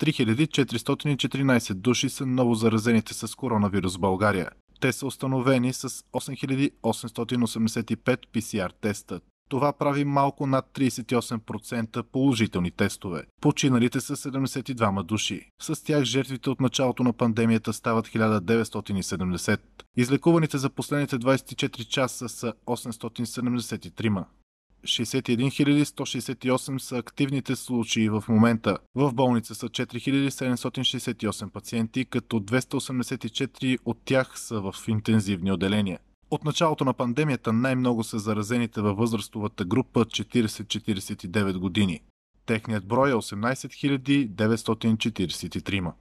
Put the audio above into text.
3414 души са ново заразените с коронавирус в България. Те са установени с 8885 PCR теста. Това прави малко над 38% положителни тестове. Починалите са 72 души. С тях жертвите от началото на пандемията стават 1970. Излекуваните за последните 24 часа са 873. 61 168 са активните случаи в момента. В болница са 4768 пациенти, като 284 от тях са в интензивни отделения. От началото на пандемията най-много са заразените във възрастовата група 40-49 години. Техният брой е 18 943.